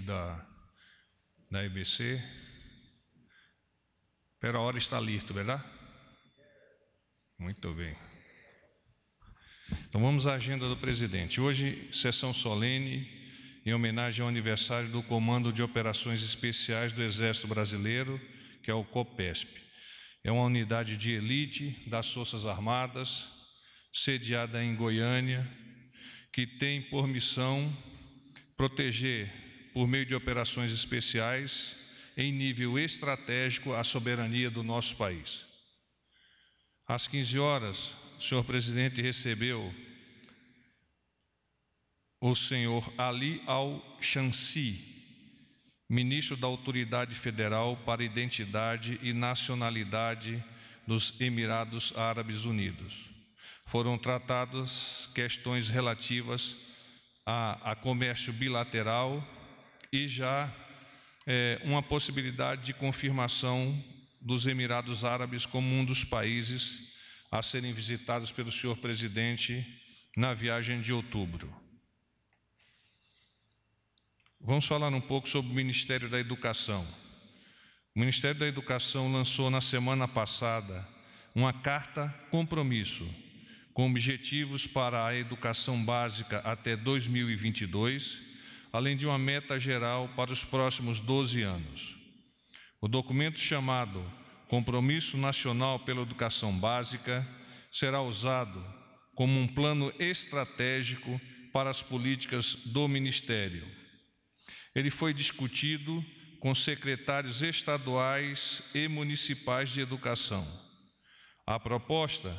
da, da Pera a hora está listo, verdade? Muito bem. Então vamos à agenda do presidente. Hoje, sessão solene em homenagem ao aniversário do Comando de Operações Especiais do Exército Brasileiro, que é o COPESP. É uma unidade de elite das Forças Armadas, sediada em Goiânia, que tem por missão proteger por meio de operações especiais, em nível estratégico, a soberania do nosso país. Às 15 horas, o senhor presidente recebeu o senhor Ali Al-Shansi, ministro da Autoridade Federal para Identidade e Nacionalidade dos Emirados Árabes Unidos. Foram tratadas questões relativas a, a comércio bilateral e já é, uma possibilidade de confirmação dos Emirados Árabes como um dos países a serem visitados pelo senhor presidente na viagem de outubro. Vamos falar um pouco sobre o Ministério da Educação. O Ministério da Educação lançou na semana passada uma carta compromisso com objetivos para a educação básica até 2022 além de uma meta geral para os próximos 12 anos. O documento chamado Compromisso Nacional pela Educação Básica será usado como um plano estratégico para as políticas do Ministério. Ele foi discutido com secretários estaduais e municipais de educação. A proposta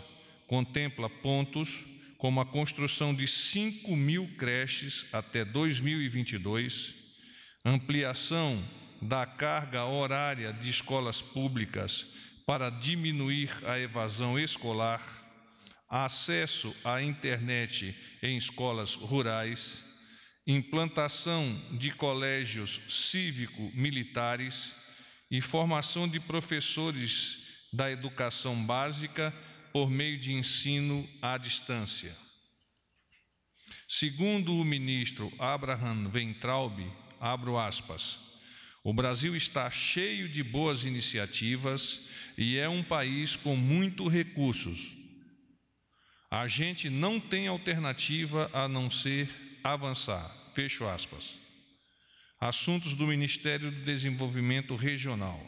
contempla pontos como a construção de 5 mil creches até 2022, ampliação da carga horária de escolas públicas para diminuir a evasão escolar, acesso à internet em escolas rurais, implantação de colégios cívico-militares e formação de professores da educação básica por meio de ensino à distância. Segundo o ministro Abraham Weintraub, abro aspas, o Brasil está cheio de boas iniciativas e é um país com muitos recursos. A gente não tem alternativa a não ser avançar. Fecho aspas. Assuntos do Ministério do Desenvolvimento Regional.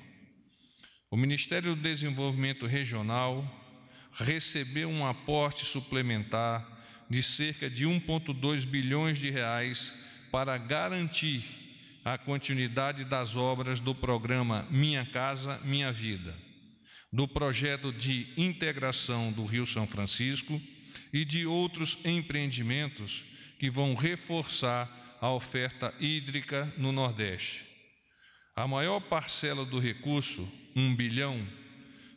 O Ministério do Desenvolvimento Regional recebeu um aporte suplementar de cerca de 1,2 bilhões de reais para garantir a continuidade das obras do programa Minha Casa Minha Vida, do projeto de integração do Rio São Francisco e de outros empreendimentos que vão reforçar a oferta hídrica no Nordeste. A maior parcela do recurso, 1 bilhão,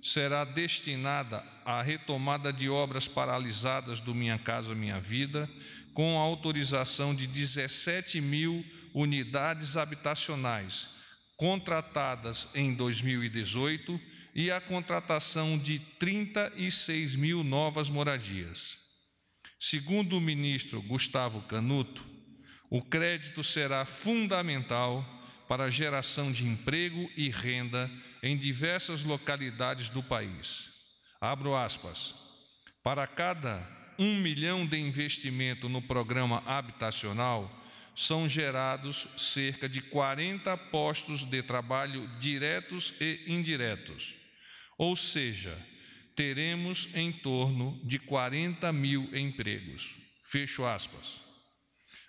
será destinada à retomada de obras paralisadas do Minha Casa Minha Vida, com a autorização de 17 mil unidades habitacionais contratadas em 2018 e a contratação de 36 mil novas moradias. Segundo o ministro Gustavo Canuto, o crédito será fundamental para geração de emprego e renda em diversas localidades do país. Abro aspas. Para cada um milhão de investimento no programa habitacional, são gerados cerca de 40 postos de trabalho diretos e indiretos. Ou seja, teremos em torno de 40 mil empregos. Fecho aspas.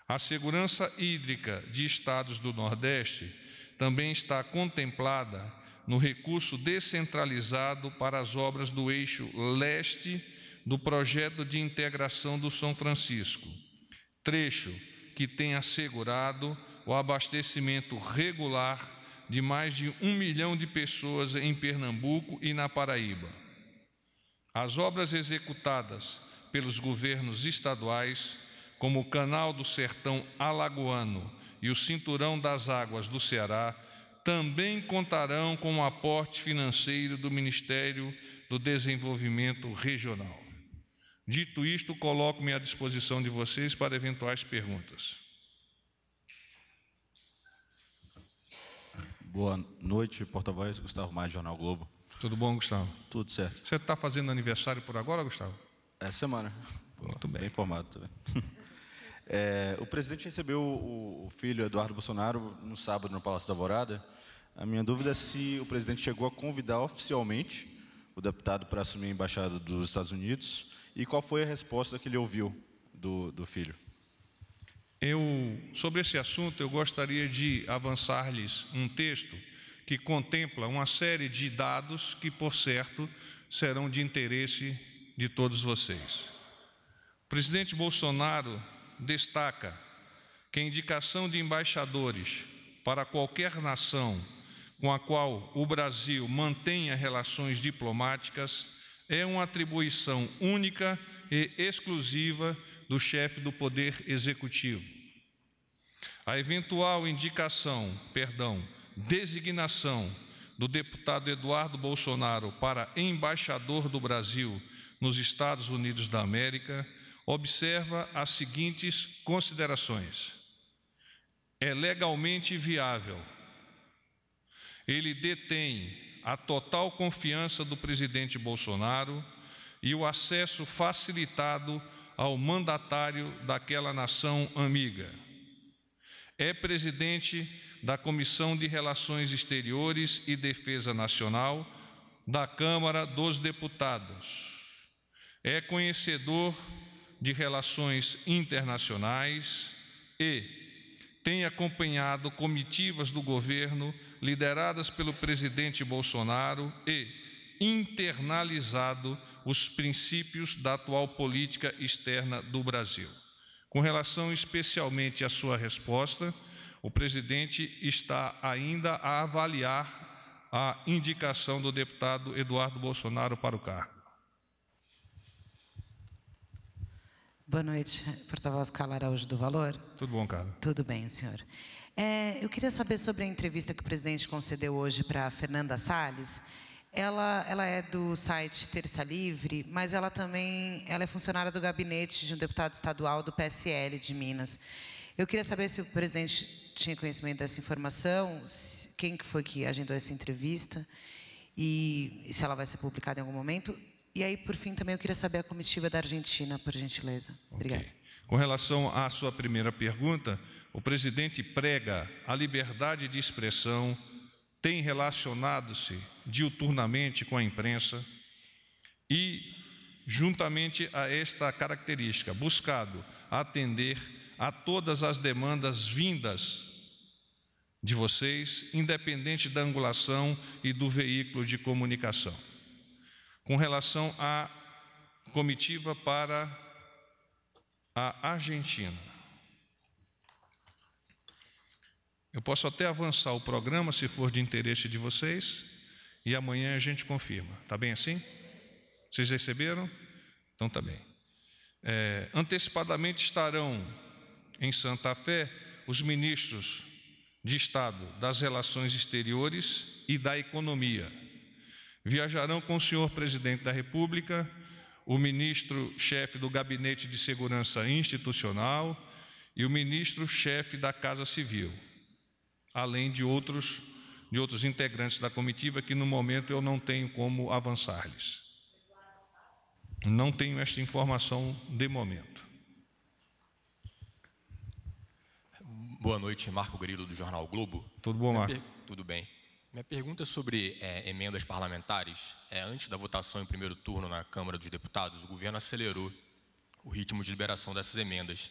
A segurança hídrica de estados do Nordeste também está contemplada no recurso descentralizado para as obras do eixo leste do projeto de integração do São Francisco, trecho que tem assegurado o abastecimento regular de mais de um milhão de pessoas em Pernambuco e na Paraíba. As obras executadas pelos governos estaduais como o Canal do Sertão Alagoano e o Cinturão das Águas do Ceará, também contarão com o aporte financeiro do Ministério do Desenvolvimento Regional. Dito isto, coloco-me à disposição de vocês para eventuais perguntas. Boa noite, porta-voz Gustavo Mais, Jornal Globo. Tudo bom, Gustavo? Tudo certo. Você está fazendo aniversário por agora, Gustavo? É semana. Muito bem. Bem informado também. É, o presidente recebeu o, filho Eduardo Bolsonaro no sábado no Palácio da Alvorada. A minha dúvida é se o presidente chegou a convidar oficialmente o deputado para assumir a embaixada dos Estados Unidos e qual foi a resposta que ele ouviu do, do filho. Eu, sobre esse assunto, eu gostaria de avançar-lhes um texto que contempla uma série de dados que, por certo, serão de interesse de todos vocês. O presidente Bolsonaro destaca que a indicação de embaixadores para qualquer nação com a qual o Brasil mantenha relações diplomáticas é uma atribuição única e exclusiva do chefe do Poder Executivo. A eventual indicação, perdão, designação do deputado Eduardo Bolsonaro para embaixador do Brasil nos Estados Unidos da América observa as seguintes considerações: é legalmente viável, ele detém a total confiança do presidente Bolsonaro e o acesso facilitado ao mandatário daquela nação amiga. É presidente da Comissão de Relações Exteriores e Defesa Nacional da Câmara dos Deputados. É conhecedor de Relações Internacionais e tem acompanhado comitivas do governo lideradas pelo presidente Bolsonaro e internalizado os princípios da atual política externa do Brasil. Com relação especialmente à sua resposta, o presidente está ainda a avaliar a indicação do deputado Eduardo Bolsonaro para o cargo. Boa noite, porta-voz Carla Araújo do Valor. Tudo bom, Carla? Tudo bem, senhor. É, eu queria saber sobre a entrevista que o presidente concedeu hoje para Fernanda Salles. Ela, ela é do site Terça Livre, mas ela também ela é funcionária do gabinete de um deputado estadual do PSL de Minas. Eu queria saber se o presidente tinha conhecimento dessa informação, quem que foi que agendou essa entrevista e se ela vai ser publicada em algum momento. E aí, por fim, também eu queria saber a comitiva da Argentina, por gentileza. Obrigada. Okay. Com relação à sua primeira pergunta, o presidente prega a liberdade de expressão, tem relacionado-se diuturnamente com a imprensa e, juntamente a esta característica, buscado atender a todas as demandas vindas de vocês, independente da angulação e do veículo de comunicação com relação à comitiva para a Argentina. Eu posso até avançar o programa se for de interesse de vocês e amanhã a gente confirma. Tá bem assim? Vocês receberam? Então tá bem. É, antecipadamente estarão em Santa Fé os ministros de Estado das Relações Exteriores e da Economia Viajarão com o senhor presidente da República, o ministro-chefe do Gabinete de Segurança Institucional e o ministro-chefe da Casa Civil, além de outros, de outros integrantes da comitiva que no momento eu não tenho como avançar-lhes. Não tenho esta informação de momento. Boa noite, Marco Grilo do Jornal Globo. Tudo bom, Marco? Tudo bem. Minha pergunta sobre é, emendas parlamentares é: antes da votação em primeiro turno na Câmara dos Deputados, o governo acelerou o ritmo de liberação dessas emendas.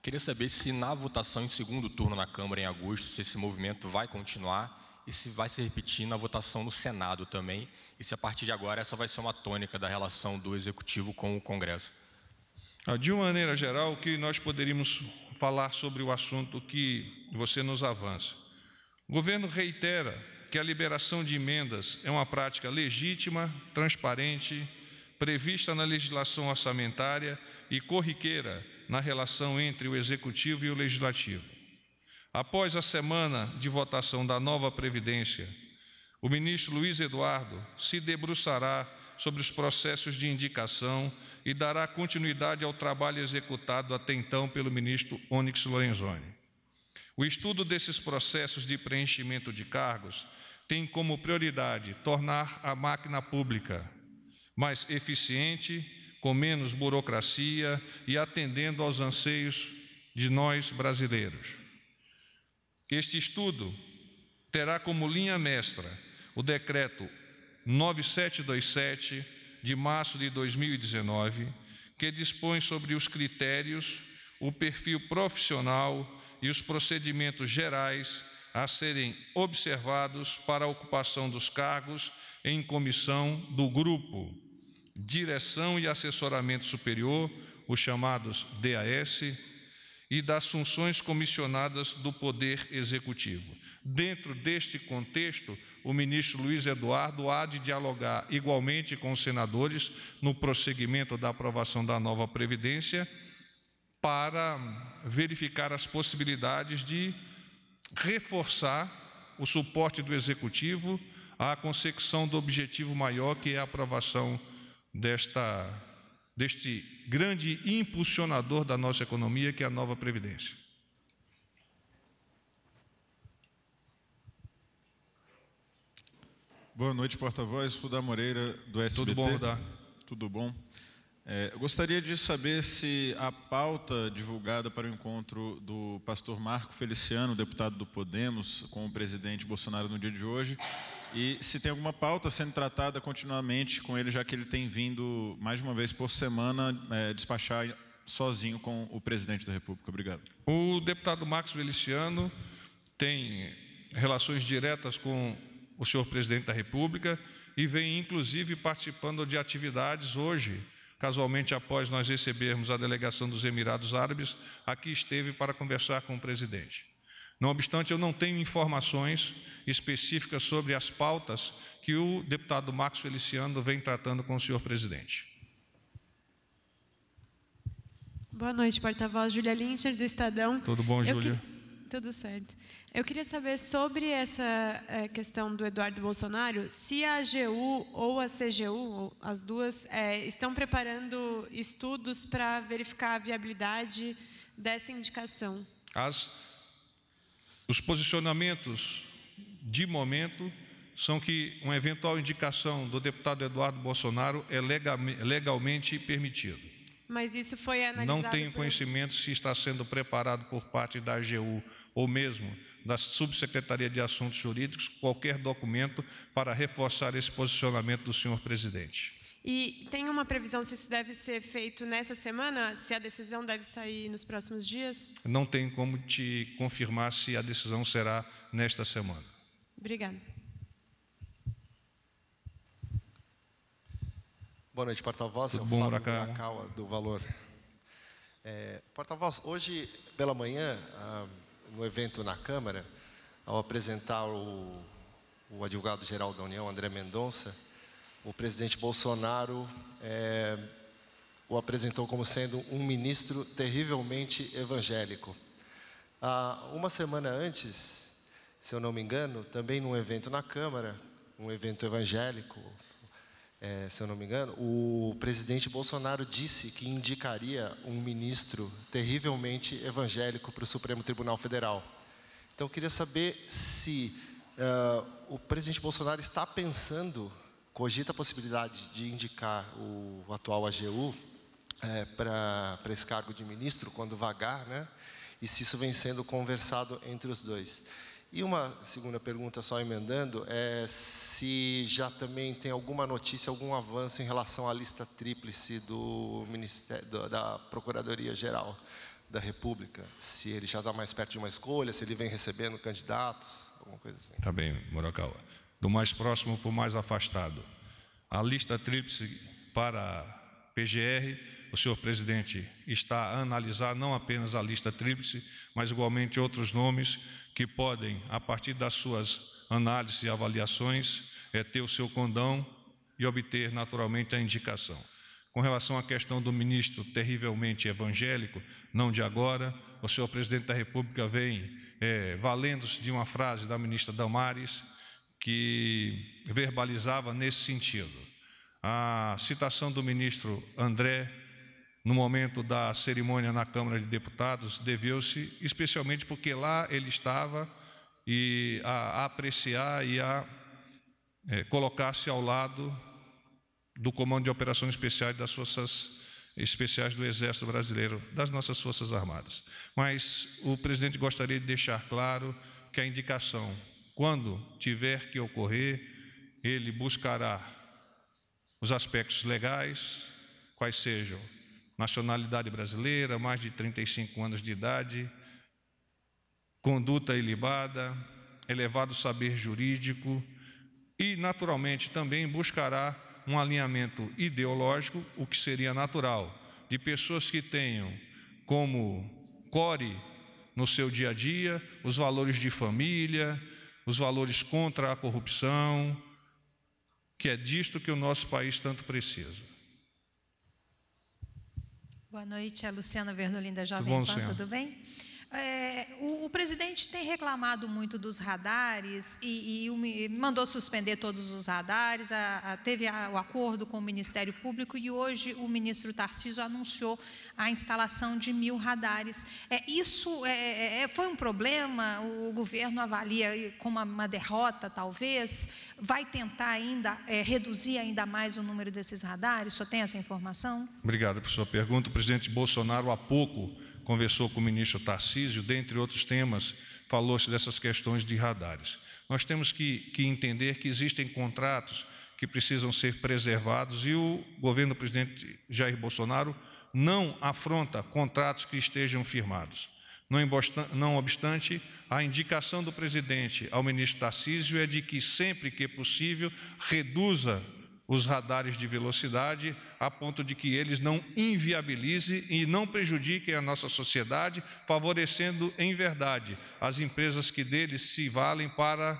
Queria saber se na votação em segundo turno na Câmara em agosto, se esse movimento vai continuar e se vai se repetir na votação no Senado também, e se a partir de agora essa vai ser uma tônica da relação do Executivo com o Congresso. Ah, de uma maneira geral, o que nós poderíamos falar sobre o assunto que você nos avança? O governo reitera que a liberação de emendas é uma prática legítima, transparente, prevista na legislação orçamentária e corriqueira na relação entre o executivo e o legislativo. Após a semana de votação da nova previdência, o ministro Luiz Eduardo se debruçará sobre os processos de indicação e dará continuidade ao trabalho executado até então pelo ministro Onyx Lorenzoni. O estudo desses processos de preenchimento de cargos tem como prioridade tornar a máquina pública mais eficiente, com menos burocracia e atendendo aos anseios de nós brasileiros. Este estudo terá como linha mestra o decreto 9727 de março de 2019, que dispõe sobre os critérios, o perfil profissional e os procedimentos gerais a serem observados para a ocupação dos cargos em comissão do grupo, direção e assessoramento superior, os chamados DAS, e das funções comissionadas do Poder Executivo. Dentro deste contexto, o ministro Luiz Eduardo há de dialogar igualmente com os senadores no prosseguimento da aprovação da nova Previdência para verificar as possibilidades de reforçar o suporte do executivo à consecução do objetivo maior que é a aprovação desta deste grande impulsionador da nossa economia que é a nova previdência. Boa noite, porta-voz. Rudá Moreira, do SBT. Tudo bom, Rudá? Tudo bom. É, eu gostaria de saber se a pauta divulgada para o encontro do pastor Marco Feliciano, deputado do Podemos, com o presidente Bolsonaro no dia de hoje, e se tem alguma pauta sendo tratada continuamente com ele, já que ele tem vindo mais de uma vez por semana é, despachar sozinho com o presidente da República. Obrigado. O deputado Marcos Feliciano tem relações diretas com o senhor presidente da República e vem, inclusive, participando de atividades hoje Casualmente, após nós recebermos a delegação dos Emirados Árabes, aqui esteve para conversar com o presidente. Não obstante, eu não tenho informações específicas sobre as pautas que o deputado Max Feliciano vem tratando com o senhor presidente. Boa noite, porta-voz Julia Linter, do Estadão. Tudo bom, Júlia? Tudo certo. Eu queria saber sobre essa eh, questão do Eduardo Bolsonaro, se a AGU ou a CGU, as duas, é, estão preparando estudos para verificar a viabilidade dessa indicação. As, os posicionamentos, de momento, são que uma eventual indicação do deputado Eduardo Bolsonaro é legalmente permitido. Mas isso foi analisado. Não tenho por... conhecimento se está sendo preparado por parte da AGU ou mesmo da Subsecretaria de Assuntos Jurídicos qualquer documento para reforçar esse posicionamento do senhor presidente. E tem uma previsão se isso deve ser feito nessa semana? Se a decisão deve sair nos próximos dias? Não tem como te confirmar se a decisão será nesta semana. Obrigada. Boa noite, porta-voz. É o bom, Fábio Nakawa, do Valor. É, porta-voz, hoje pela manhã, ah, no evento na Câmara, ao apresentar o, o advogado-geral da União, André Mendonça, o presidente Bolsonaro é, o apresentou como sendo um ministro terrivelmente evangélico. Ah, uma semana antes, se eu não me engano, também num evento na Câmara, um evento evangélico, é, se eu não me engano, o presidente Bolsonaro disse que indicaria um ministro terrivelmente evangélico para o Supremo Tribunal Federal. Então, eu queria saber se uh, o presidente Bolsonaro está pensando, cogita a possibilidade de indicar o atual AGU é, para esse cargo de ministro, quando vagar, né? e se isso vem sendo conversado entre os dois. E uma segunda pergunta, só emendando, é se já também tem alguma notícia, algum avanço em relação à lista tríplice do Ministério, da Procuradoria-Geral da República. Se ele já está mais perto de uma escolha, se ele vem recebendo candidatos, alguma coisa assim. Tá bem, Murakawa. Do mais próximo para o mais afastado. A lista tríplice para PGR, o senhor presidente está a analisar não apenas a lista tríplice, mas igualmente outros nomes que podem, a partir das suas análises e avaliações, é ter o seu condão e obter naturalmente a indicação. Com relação à questão do ministro terrivelmente evangélico, não de agora, o senhor presidente da República vem é, valendo-se de uma frase da ministra Damares que verbalizava nesse sentido. A citação do ministro André no momento da cerimônia na Câmara de Deputados deveu-se especialmente porque lá ele estava e a, apreciar e a é, colocar-se ao lado do Comando de Operações Especiais das Forças Especiais do Exército Brasileiro, das nossas Forças Armadas. Mas o presidente gostaria de deixar claro que a indicação, quando tiver que ocorrer, ele buscará os aspectos legais, quais sejam nacionalidade brasileira, mais de 35 anos de idade, conduta ilibada, elevado saber jurídico e, naturalmente, também buscará um alinhamento ideológico, o que seria natural, de pessoas que tenham como core no seu dia a dia os valores de família, os valores contra a corrupção, que é disto que o nosso país tanto precisa. Boa noite, é Luciana Verdolim da Jovem Pan, tudo bem? É, o, o, presidente tem reclamado muito dos radares e, e, e mandou suspender todos os radares, a, a, teve a, o acordo com o Ministério Público e hoje o ministro Tarciso anunciou a instalação de mil radares. É, isso é, é, é foi um problema? O, o governo avalia como uma derrota, talvez? Vai tentar ainda é, reduzir ainda mais o número desses radares? Só tem essa informação? Obrigado por sua pergunta. O presidente Bolsonaro há pouco conversou com o ministro Tarcísio, dentre outros temas, falou-se dessas questões de radares. Nós temos que, que entender que existem contratos que precisam ser preservados e o governo do presidente Jair Bolsonaro não afronta contratos que estejam firmados. Não obstante, a indicação do presidente ao ministro Tarcísio é de que, sempre que possível, reduza os radares de velocidade, a ponto de que eles não inviabilizem e não prejudiquem a nossa sociedade, favorecendo em verdade as empresas que deles se valem para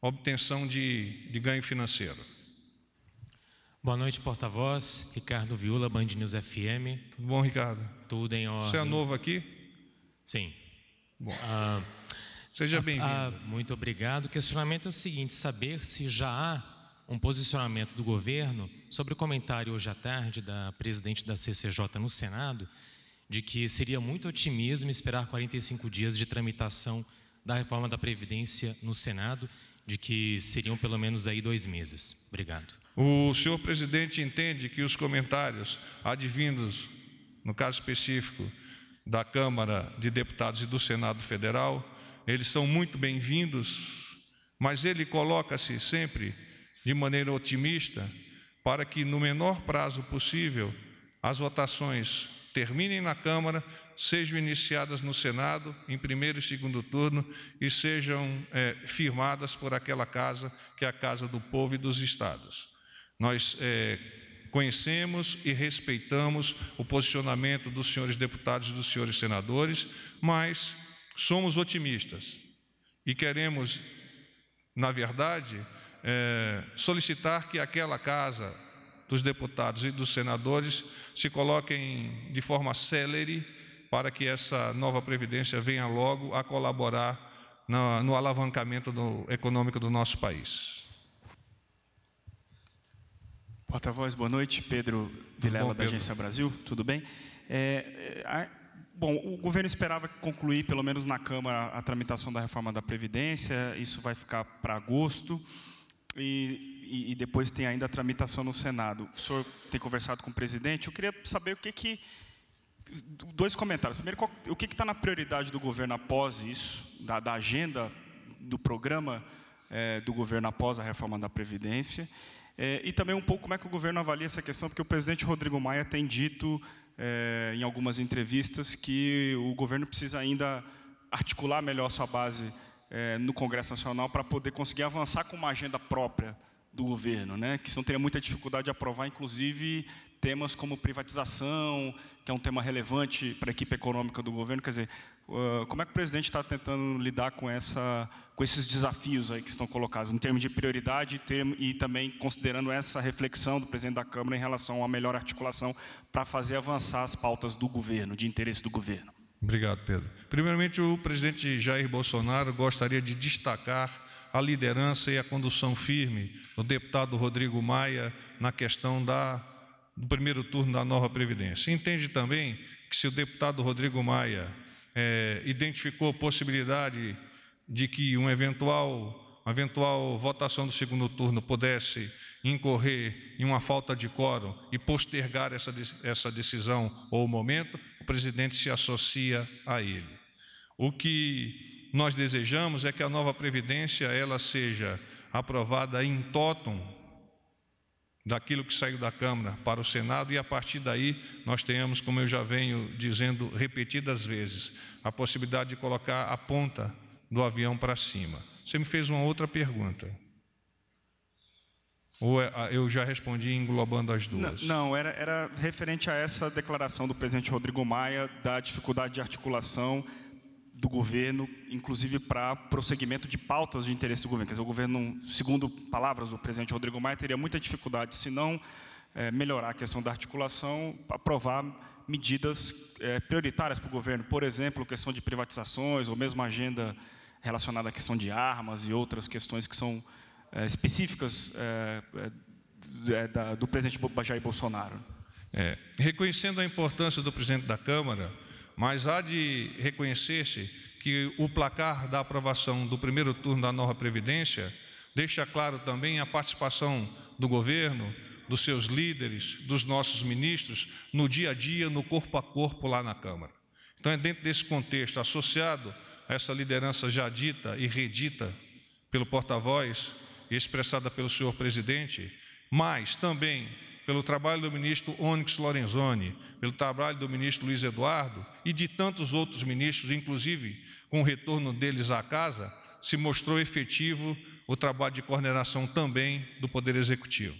obtenção de, de ganho financeiro. Boa noite, porta-voz. Ricardo Viúla, Band News FM. Tudo bom, Ricardo? Tudo em ordem. Você é novo aqui? Sim. Bom. Ah, Seja ah, bem-vindo. Ah, muito obrigado. O questionamento é o seguinte: saber se já há um posicionamento do governo sobre o comentário hoje à tarde da presidente da CCJ no Senado, de que seria muito otimismo esperar 45 dias de tramitação da reforma da Previdência no Senado, de que seriam pelo menos aí dois meses. Obrigado. O senhor presidente entende que os comentários advindos, no caso específico, da Câmara de Deputados e do Senado Federal, eles são muito bem-vindos, mas ele coloca-se sempre de maneira otimista para que, no menor prazo possível, as votações terminem na Câmara, sejam iniciadas no Senado, em primeiro e segundo turno, e sejam é, firmadas por aquela casa, que é a Casa do Povo e dos Estados. Nós é, conhecemos e respeitamos o posicionamento dos senhores deputados e dos senhores senadores, mas somos otimistas e queremos, na verdade, é, solicitar que aquela casa dos deputados e dos senadores se coloquem de forma célere para que essa nova previdência venha logo a colaborar no, no alavancamento do, econômico do nosso país. Porta-voz, boa noite. Pedro Vilela, bom, Pedro? da Agência Brasil, tudo bem? É, é, a, bom, o governo esperava concluir, pelo menos na Câmara, a tramitação da reforma da Previdência, isso vai ficar para agosto e, e, depois tem ainda a tramitação no Senado. O senhor tem conversado com o presidente. Eu queria saber o que que dois comentários. Primeiro, qual, o que está na prioridade do governo após isso, da, da agenda do programa é, do governo após a reforma da previdência? É, e também um pouco como é que o governo avalia essa questão, porque o presidente Rodrigo Maia tem dito é, em algumas entrevistas que o governo precisa ainda articular melhor sua base é, no Congresso Nacional para poder conseguir avançar com uma agenda própria do governo, né? que senão teria muita dificuldade de aprovar, inclusive, temas como privatização, que é um tema relevante para a equipe econômica do governo. Quer dizer, como é que o presidente está tentando lidar com, essa, com esses desafios aí que estão colocados, em termos de prioridade e também considerando essa reflexão do presidente da Câmara em relação à melhor articulação para fazer avançar as pautas do governo, de interesse do governo? Obrigado, Pedro. Primeiramente, o presidente Jair Bolsonaro gostaria de destacar a liderança e a condução firme do deputado Rodrigo Maia na questão da, do primeiro turno da nova Previdência. Entende também que se o deputado Rodrigo Maia é, identificou possibilidade de que um eventual, uma eventual votação do segundo turno pudesse incorrer em uma falta de quórum e postergar essa, essa decisão ou momento, o presidente se associa a ele. O que nós desejamos é que a nova previdência ela seja aprovada em totum daquilo que saiu da Câmara para o Senado e a partir daí nós tenhamos, como eu já venho dizendo repetidas vezes, a possibilidade de colocar a ponta do avião para cima. Você me fez uma outra pergunta. Ou é, ah, eu já respondi englobando as duas? Não, não, era, era referente a essa declaração do presidente Rodrigo Maia da dificuldade de articulação do governo, inclusive para prosseguimento de pautas de interesse do governo. Quer dizer, o governo, segundo palavras do presidente Rodrigo Maia, teria muita dificuldade, se não é, melhorar a questão da articulação, aprovar medidas é, prioritárias para o governo, por exemplo, questão de privatizações, ou mesmo agenda relacionada à questão de armas e outras questões que são eh, específicas eh, eh, do presidente Jair Bolsonaro. É, reconhecendo a importância do presidente da Câmara, mas há de reconhecer-se que o placar da aprovação do primeiro turno da nova Previdência deixa claro também a participação do governo, dos seus líderes, dos nossos ministros, no dia a dia, no corpo a corpo lá na Câmara. Então, é dentro desse contexto, associado a essa liderança já dita e redita pelo porta-voz expressada pelo senhor presidente, mas também pelo trabalho do ministro Onyx Lorenzoni, pelo trabalho do ministro Luiz Eduardo e de tantos outros ministros, inclusive com o retorno deles à casa, se mostrou efetivo o trabalho de coordenação também do Poder Executivo.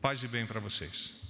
Paz e bem para vocês.